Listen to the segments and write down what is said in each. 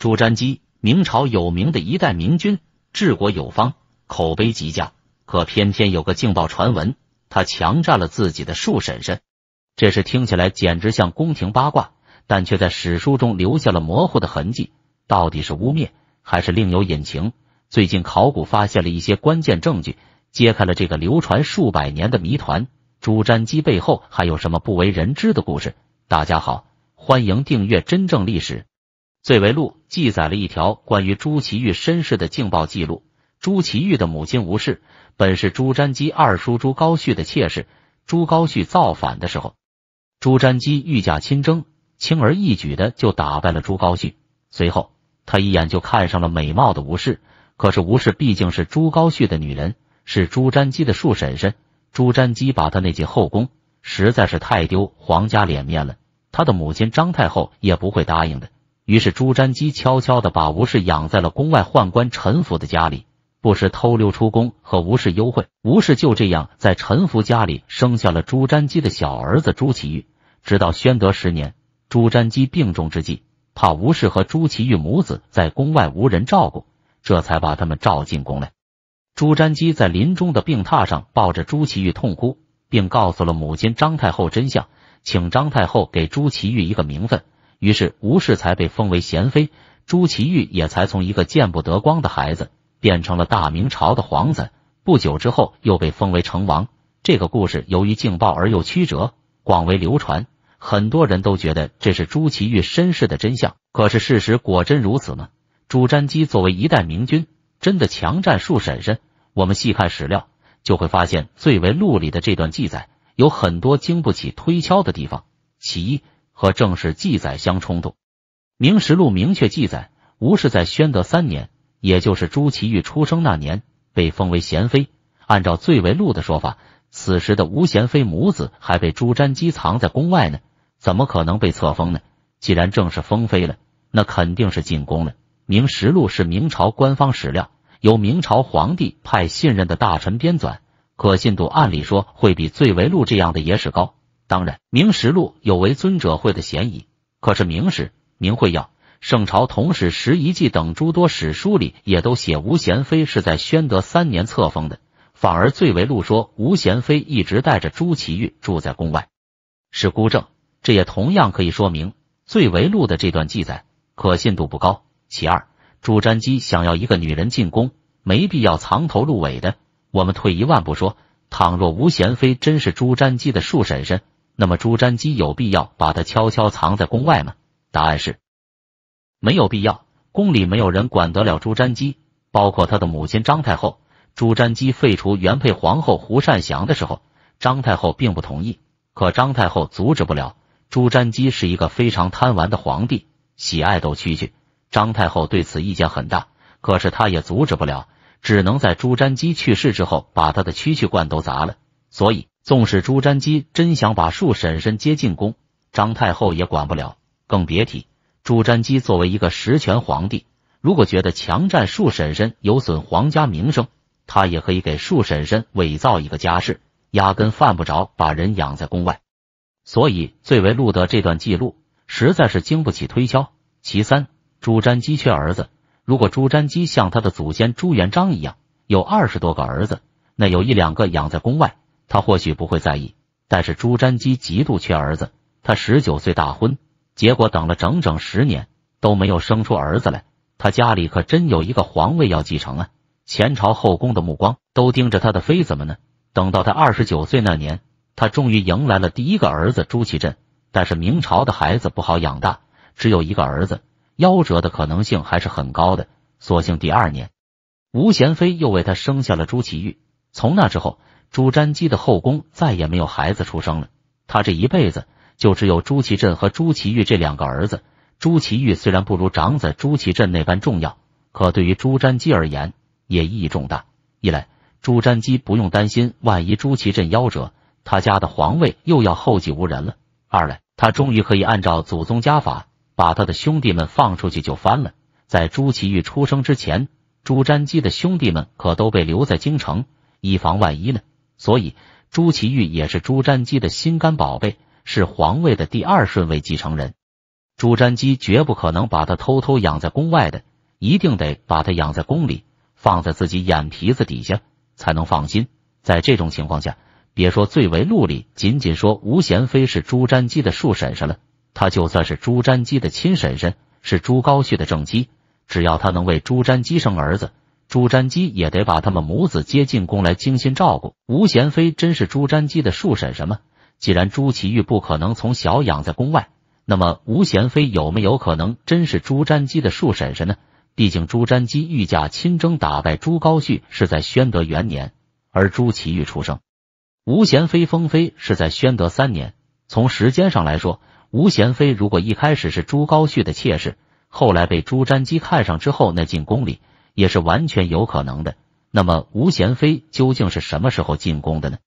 朱瞻基，明朝有名的一代明君，治国有方，口碑极佳。可偏偏有个劲爆传闻，他强占了自己的庶婶婶。这事听起来简直像宫廷八卦，但却在史书中留下了模糊的痕迹。到底是污蔑，还是另有隐情？最近考古发现了一些关键证据，揭开了这个流传数百年的谜团。朱瞻基背后还有什么不为人知的故事？大家好，欢迎订阅《真正历史》。《罪为录》记载了一条关于朱祁钰身世的劲爆记录：朱祁钰的母亲吴氏，本是朱瞻基二叔朱高煦的妾室。朱高煦造反的时候，朱瞻基御驾亲征，轻而易举的就打败了朱高煦。随后，他一眼就看上了美貌的吴氏。可是，吴氏毕竟是朱高煦的女人，是朱瞻基的庶婶婶。朱瞻基把他那进后宫，实在是太丢皇家脸面了。他的母亲张太后也不会答应的。于是朱瞻基悄悄地把吴氏养在了宫外宦官陈福的家里，不时偷溜出宫和吴氏幽会。吴氏就这样在陈福家里生下了朱瞻基的小儿子朱祁钰。直到宣德十年，朱瞻基病重之际，怕吴氏和朱祁钰母子在宫外无人照顾，这才把他们召进宫来。朱瞻基在临终的病榻上抱着朱祁钰痛哭，并告诉了母亲张太后真相，请张太后给朱祁钰一个名分。于是吴氏才被封为贤妃，朱祁钰也才从一个见不得光的孩子变成了大明朝的皇子。不久之后又被封为成王。这个故事由于劲爆而又曲折，广为流传，很多人都觉得这是朱祁钰身世的真相。可是事实果真如此吗？朱瞻基作为一代明君，真的强占庶婶婶？我们细看史料，就会发现《最为录》里的这段记载有很多经不起推敲的地方。其一。和正式记载相冲突，《明实录》明确记载，吴氏在宣德三年，也就是朱祁钰出生那年，被封为贤妃。按照《最为录》的说法，此时的吴贤妃母子还被朱瞻基藏在宫外呢，怎么可能被册封呢？既然正式封妃了，那肯定是进宫了。《明实录》是明朝官方史料，由明朝皇帝派信任的大臣编纂，可信度按理说会比《醉为录》这样的野史高。当然，《明实录》有为尊者会的嫌疑，可是《明史》《明会要》《圣朝同史》《十遗记等诸多史书里也都写吴贤妃是在宣德三年册封的，反而最为录说吴贤妃一直带着朱祁钰住在宫外是孤证。这也同样可以说明最为录的这段记载可信度不高。其二，朱瞻基想要一个女人进宫，没必要藏头露尾的。我们退一万步说，倘若吴贤妃真是朱瞻基的庶婶婶，那么朱瞻基有必要把他悄悄藏在宫外吗？答案是没有必要。宫里没有人管得了朱瞻基，包括他的母亲张太后。朱瞻基废除原配皇后胡善祥的时候，张太后并不同意，可张太后阻止不了。朱瞻基是一个非常贪玩的皇帝，喜爱斗蛐蛐，张太后对此意见很大，可是她也阻止不了，只能在朱瞻基去世之后把他的蛐蛐罐都砸了。所以。纵使朱瞻基真想把树婶婶接进宫，张太后也管不了，更别提朱瞻基作为一个实权皇帝，如果觉得强占树婶婶有损皇家名声，他也可以给树婶婶伪造一个家世，压根犯不着把人养在宫外。所以，最为录得这段记录实在是经不起推敲。其三，朱瞻基缺儿子，如果朱瞻基像他的祖先朱元璋一样有二十多个儿子，那有一两个养在宫外。他或许不会在意，但是朱瞻基极度缺儿子。他十九岁大婚，结果等了整整十年都没有生出儿子来。他家里可真有一个皇位要继承啊！前朝后宫的目光都盯着他的妃子们呢。等到他二十九岁那年，他终于迎来了第一个儿子朱祁镇。但是明朝的孩子不好养大，只有一个儿子，夭折的可能性还是很高的。所幸第二年，吴贤妃又为他生下了朱祁钰。从那之后。朱瞻基的后宫再也没有孩子出生了，他这一辈子就只有朱祁镇和朱祁钰这两个儿子。朱祁钰虽然不如长子朱祁镇那般重要，可对于朱瞻基而言也意义重大。一来，朱瞻基不用担心万一朱祁镇夭折，他家的皇位又要后继无人了；二来，他终于可以按照祖宗家法把他的兄弟们放出去就翻了。在朱祁钰出生之前，朱瞻基的兄弟们可都被留在京城，以防万一呢。所以，朱祁钰也是朱瞻基的心肝宝贝，是皇位的第二顺位继承人。朱瞻基绝不可能把他偷偷养在宫外的，一定得把他养在宫里，放在自己眼皮子底下，才能放心。在这种情况下，别说最为陆里，仅仅说吴贤妃是朱瞻基的庶婶婶了，他就算是朱瞻基的亲婶婶，是朱高煦的正妻，只要他能为朱瞻基生儿子。朱瞻基也得把他们母子接进宫来精心照顾。吴贤妃真是朱瞻基的庶婶？什么？既然朱祁钰不可能从小养在宫外，那么吴贤妃有没有可能真是朱瞻基的庶婶婶呢？毕竟朱瞻基御驾亲征打败朱高煦是在宣德元年，而朱祁钰出生，吴贤妃封妃是在宣德三年。从时间上来说，吴贤妃如果一开始是朱高煦的妾室，后来被朱瞻基看上之后，那进宫里。也是完全有可能的。那么，吴贤妃究竟是什么时候进宫的呢？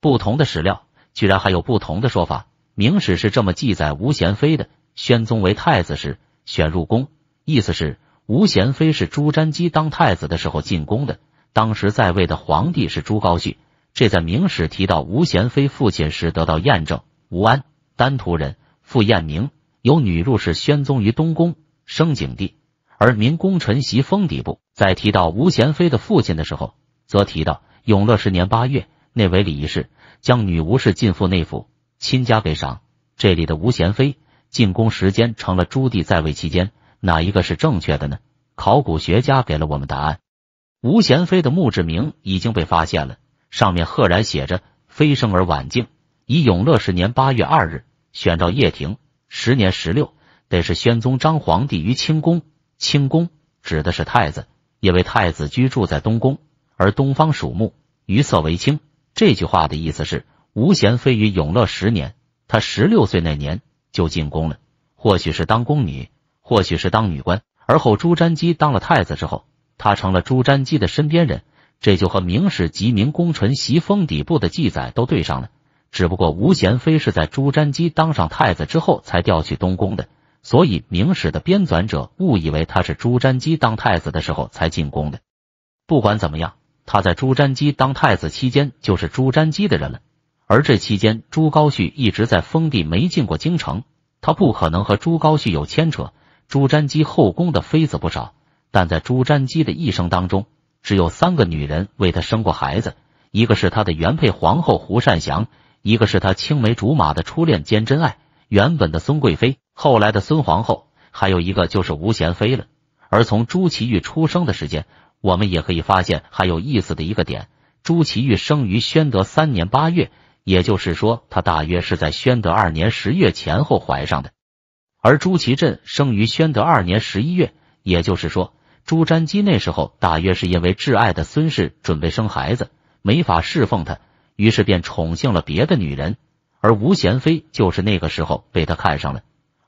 不同的史料居然还有不同的说法。明史是这么记载吴贤妃的：宣宗为太子时选入宫，意思是吴贤妃是朱瞻基当太子的时候进宫的。当时在位的皇帝是朱高煦，这在明史提到吴贤妃父亲时得到验证。吴安，丹徒人，父彦明，有女入室宣宗于东宫，生景帝。而明宫臣袭封底部，在提到吴贤妃的父亲的时候，则提到永乐十年八月，内为礼仪式将女吴氏进父内府亲家，给赏。这里的吴贤妃进宫时间成了朱棣在位期间，哪一个是正确的呢？考古学家给了我们答案：吴贤妃的墓志铭已经被发现了，上面赫然写着“飞升而晚境，以永乐十年八月二日选召掖庭，十年十六，得是宣宗张皇帝于清宫。”清宫指的是太子，因为太子居住在东宫，而东方属木，于色为清。这句话的意思是，吴贤妃于永乐十年，他十六岁那年就进宫了，或许是当宫女，或许是当女官。而后朱瞻基当了太子之后，他成了朱瞻基的身边人，这就和《明史·及明功臣袭封》底部的记载都对上了。只不过吴贤妃是在朱瞻基当上太子之后才调去东宫的。所以，明史的编纂者误以为他是朱瞻基当太子的时候才进宫的。不管怎么样，他在朱瞻基当太子期间就是朱瞻基的人了。而这期间，朱高煦一直在封地，没进过京城，他不可能和朱高煦有牵扯。朱瞻基后宫的妃子不少，但在朱瞻基的一生当中，只有三个女人为他生过孩子，一个是他的原配皇后胡善祥，一个是他青梅竹马的初恋兼真爱，原本的孙贵妃。后来的孙皇后，还有一个就是吴贤妃了。而从朱祁钰出生的时间，我们也可以发现还有意思的一个点：朱祁钰生于宣德三年八月，也就是说，他大约是在宣德二年十月前后怀上的。而朱祁镇生于宣德二年十一月，也就是说，朱瞻基那时候大约是因为挚爱的孙氏准备生孩子，没法侍奉他，于是便宠幸了别的女人，而吴贤妃就是那个时候被他看上了。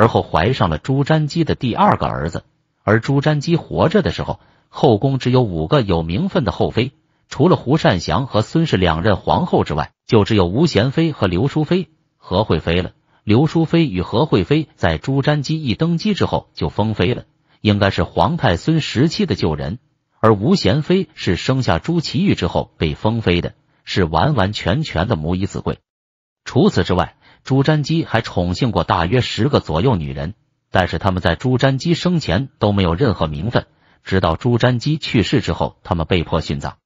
而后怀上了朱瞻基的第二个儿子。而朱瞻基活着的时候，后宫只有五个有名分的后妃，除了胡善祥和孙氏两任皇后之外，就只有吴贤妃和刘淑妃、何惠妃了。刘淑妃与何惠妃在朱瞻基一登基之后就封妃了，应该是皇太孙时期的旧人；而吴贤妃是生下朱祁钰之后被封妃的，是完完全全的母以子贵。除此之外。朱瞻基还宠幸过大约十个左右女人，但是他们在朱瞻基生前都没有任何名分，直到朱瞻基去世之后，他们被迫殉葬，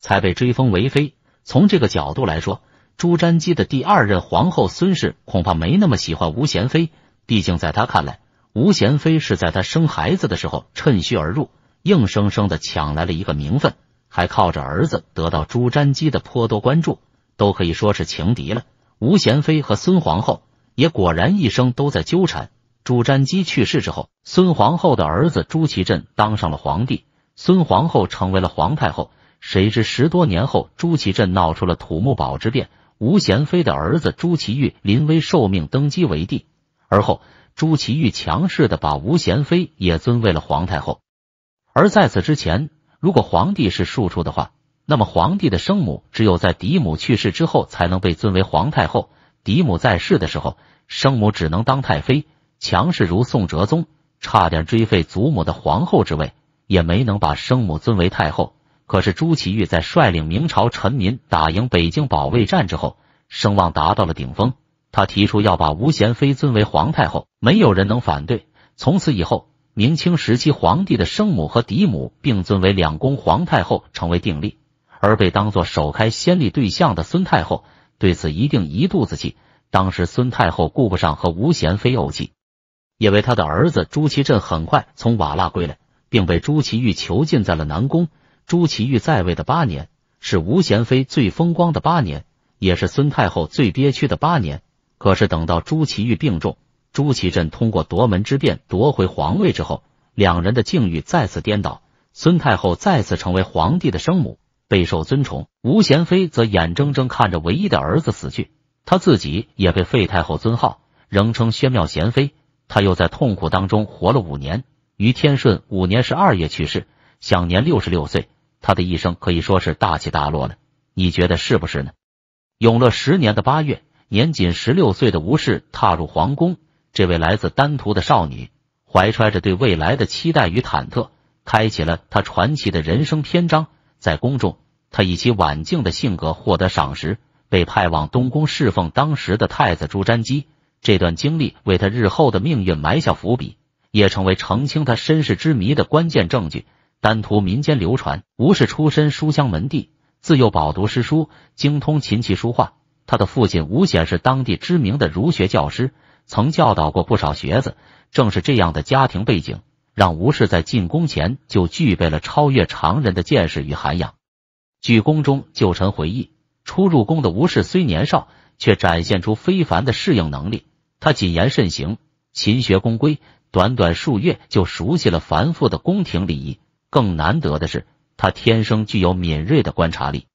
才被追封为妃。从这个角度来说，朱瞻基的第二任皇后孙氏恐怕没那么喜欢吴贤妃，毕竟在他看来，吴贤妃是在他生孩子的时候趁虚而入，硬生生的抢来了一个名分，还靠着儿子得到朱瞻基的颇多关注，都可以说是情敌了。吴贤妃和孙皇后也果然一生都在纠缠。朱瞻基去世之后，孙皇后的儿子朱祁镇当上了皇帝，孙皇后成为了皇太后。谁知十多年后，朱祁镇闹出了土木堡之变，吴贤妃的儿子朱祁钰临危受命登基为帝，而后朱祁钰强势的把吴贤妃也尊为了皇太后。而在此之前，如果皇帝是庶出的话。那么，皇帝的生母只有在嫡母去世之后才能被尊为皇太后。嫡母在世的时候，生母只能当太妃。强势如宋哲宗，差点追废祖母的皇后之位，也没能把生母尊为太后。可是朱祁钰在率领明朝臣民打赢北京保卫战之后，声望达到了顶峰。他提出要把吴贤妃尊为皇太后，没有人能反对。从此以后，明清时期皇帝的生母和嫡母并尊为两宫皇太后，成为定例。而被当做首开先例对象的孙太后对此一定一肚子气。当时孙太后顾不上和吴贤妃怄气，因为她的儿子朱祁镇很快从瓦剌归来，并被朱祁钰囚禁在了南宫。朱祁钰在位的八年是吴贤妃最风光的八年，也是孙太后最憋屈的八年。可是等到朱祁钰病重，朱祁镇通过夺门之变夺回皇位之后，两人的境遇再次颠倒，孙太后再次成为皇帝的生母。备受尊崇，吴贤妃则眼睁睁看着唯一的儿子死去，她自己也被废太后尊号，仍称宣妙贤妃。她又在痛苦当中活了五年，于天顺五年十二月去世，享年六十六岁。他的一生可以说是大起大落了，你觉得是不是呢？永乐十年的八月，年仅十六岁的吴氏踏入皇宫，这位来自丹徒的少女，怀揣着对未来的期待与忐忑，开启了她传奇的人生篇章，在宫中。他以其婉静的性格获得赏识，被派往东宫侍奉当时的太子朱瞻基。这段经历为他日后的命运埋下伏笔，也成为澄清他身世之谜的关键证据。单图民间流传，吴氏出身书香门第，自幼饱读诗书，精通琴棋书画。他的父亲吴显是当地知名的儒学教师，曾教导过不少学子。正是这样的家庭背景，让吴氏在进宫前就具备了超越常人的见识与涵养。据宫中旧臣回忆，初入宫的吴氏虽年少，却展现出非凡的适应能力。他谨言慎行，勤学宫规，短短数月就熟悉了繁复的宫廷礼仪。更难得的是，他天生具有敏锐的观察力，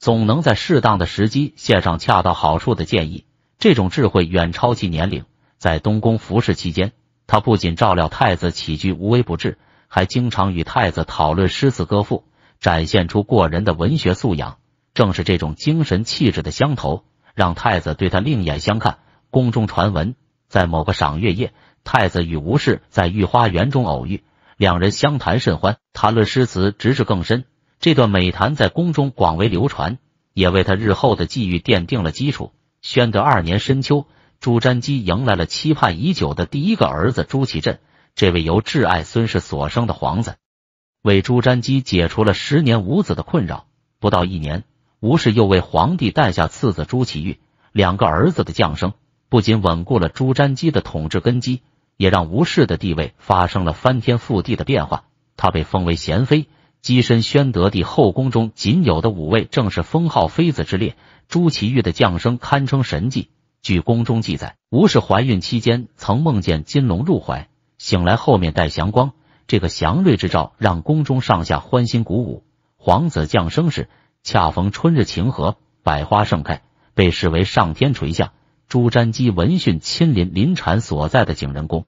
总能在适当的时机献上恰到好处的建议。这种智慧远超其年龄。在东宫服侍期间，他不仅照料太子起居无微不至，还经常与太子讨论诗词歌赋。展现出过人的文学素养，正是这种精神气质的相投，让太子对他另眼相看。宫中传闻，在某个赏月夜，太子与吴氏在御花园中偶遇，两人相谈甚欢，谈论诗词直至更深。这段美谈在宫中广为流传，也为他日后的际遇奠定了基础。宣德二年深秋，朱瞻基迎来了期盼已久的第一个儿子朱祁镇，这位由挚爱孙氏所生的皇子。为朱瞻基解除了十年无子的困扰，不到一年，吴氏又为皇帝诞下次子朱祁钰。两个儿子的降生，不仅稳固了朱瞻基的统治根基，也让吴氏的地位发生了翻天覆地的变化。她被封为贤妃，跻身宣德帝后宫中仅有的五位正式封号妃子之列。朱祁钰的降生堪称神迹。据宫中记载，吴氏怀孕期间曾梦见金龙入怀，醒来后面带祥光。这个祥瑞之兆让宫中上下欢欣鼓舞。皇子降生时恰逢春日晴和，百花盛开，被视为上天垂下。朱瞻基闻讯亲临临产所在的景仁宫，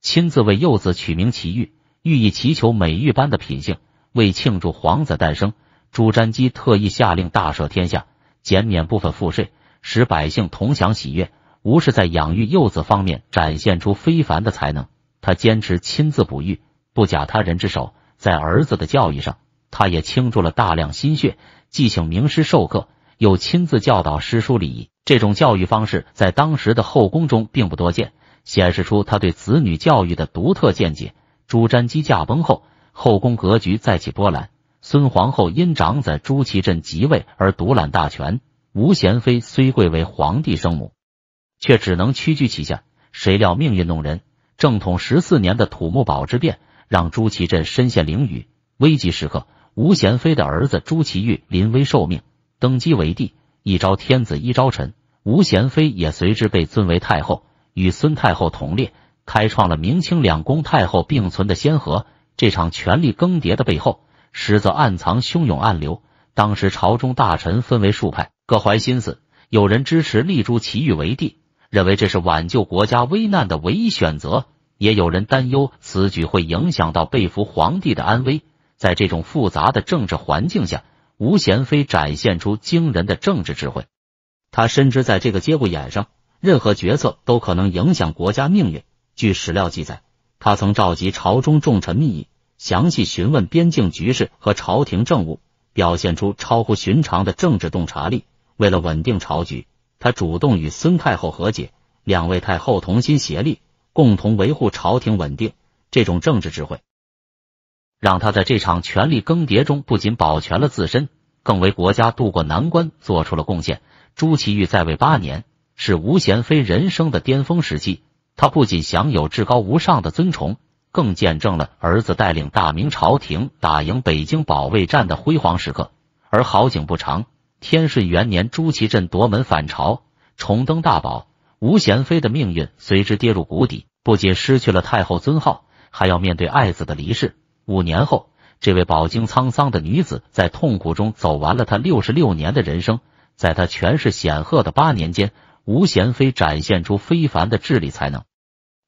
亲自为幼子取名奇玉，寓意祈求美玉般的品性。为庆祝皇子诞生，朱瞻基特意下令大赦天下，减免部分赋税，使百姓同享喜悦。吴氏在养育幼子方面展现出非凡的才能，他坚持亲自哺育。不假他人之手，在儿子的教育上，他也倾注了大量心血，既请名师授课，又亲自教导诗书礼仪。这种教育方式在当时的后宫中并不多见，显示出他对子女教育的独特见解。朱瞻基驾崩后，后宫格局再起波澜。孙皇后因长子朱祁镇即位而独揽大权，吴贤妃虽贵为皇帝生母，却只能屈居其下。谁料命运弄人，正统十四年的土木堡之变。让朱祁镇身陷囹圄，危急时刻，吴贤妃的儿子朱祁钰临危受命，登基为帝，一朝天子一朝臣，吴贤妃也随之被尊为太后，与孙太后同列，开创了明清两宫太后并存的先河。这场权力更迭的背后，实则暗藏汹涌暗流。当时朝中大臣分为数派，各怀心思，有人支持立朱祁钰为帝，认为这是挽救国家危难的唯一选择。也有人担忧此举会影响到被俘皇帝的安危。在这种复杂的政治环境下，吴贤妃展现出惊人的政治智慧。他深知在这个节骨眼上，任何决策都可能影响国家命运。据史料记载，他曾召集朝中重臣密议，详细询问边境局势和朝廷政务，表现出超乎寻常的政治洞察力。为了稳定朝局，他主动与孙太后和解，两位太后同心协力。共同维护朝廷稳定，这种政治智慧，让他在这场权力更迭中不仅保全了自身，更为国家渡过难关做出了贡献。朱祁钰在位八年，是吴贤妃人生的巅峰时期。他不仅享有至高无上的尊崇，更见证了儿子带领大明朝廷打赢北京保卫战的辉煌时刻。而好景不长，天顺元年，朱祁镇夺门反朝，重登大宝。吴贤妃的命运随之跌入谷底，不仅失去了太后尊号，还要面对爱子的离世。五年后，这位饱经沧桑的女子在痛苦中走完了她六十六年的人生。在她权势显赫的八年间，吴贤妃展现出非凡的治理才能。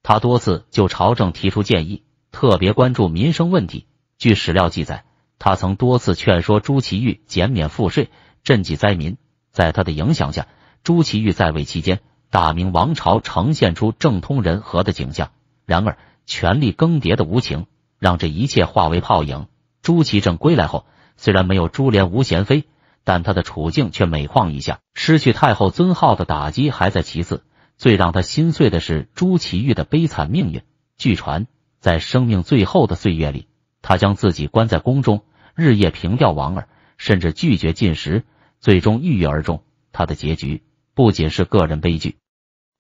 他多次就朝政提出建议，特别关注民生问题。据史料记载，他曾多次劝说朱祁钰减免赋税、赈济灾民。在他的影响下，朱祁钰在位期间。大明王朝呈现出政通人和的景象，然而权力更迭的无情让这一切化为泡影。朱祁镇归来后，虽然没有株连吴贤妃，但他的处境却每况愈下。失去太后尊号的打击还在其次，最让他心碎的是朱祁钰的悲惨命运。据传，在生命最后的岁月里，他将自己关在宫中，日夜凭吊王儿，甚至拒绝进食，最终郁郁而终。他的结局不仅是个人悲剧。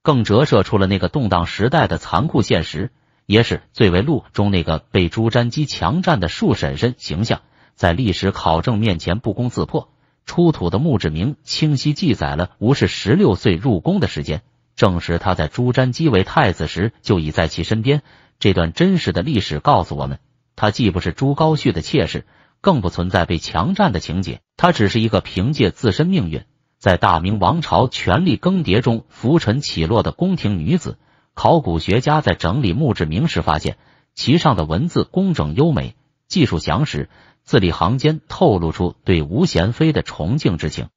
更折射出了那个动荡时代的残酷现实，也是最为录》中那个被朱瞻基强占的庶婶婶形象，在历史考证面前不攻自破。出土的墓志铭清晰记载了吴氏十六岁入宫的时间，证实他在朱瞻基为太子时就已在其身边。这段真实的历史告诉我们，他既不是朱高煦的妾室，更不存在被强占的情节，他只是一个凭借自身命运。在大明王朝权力更迭中浮沉起落的宫廷女子，考古学家在整理墓志铭时发现，其上的文字工整优美，技术详实，字里行间透露出对吴贤妃的崇敬之情。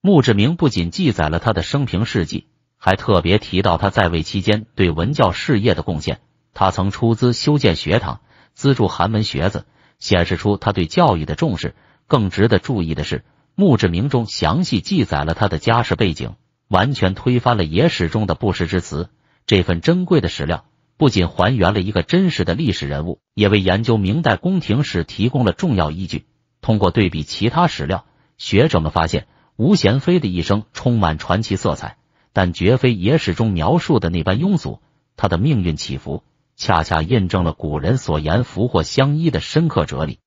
墓志铭不仅记载了她的生平事迹，还特别提到她在位期间对文教事业的贡献。他曾出资修建学堂，资助寒门学子，显示出他对教育的重视。更值得注意的是。墓志铭中详细记载了他的家世背景，完全推翻了野史中的不实之词。这份珍贵的史料不仅还原了一个真实的历史人物，也为研究明代宫廷史提供了重要依据。通过对比其他史料，学者们发现吴贤妃的一生充满传奇色彩，但绝非野史中描述的那般庸俗。他的命运起伏，恰恰印证了古人所言福祸相依的深刻哲理。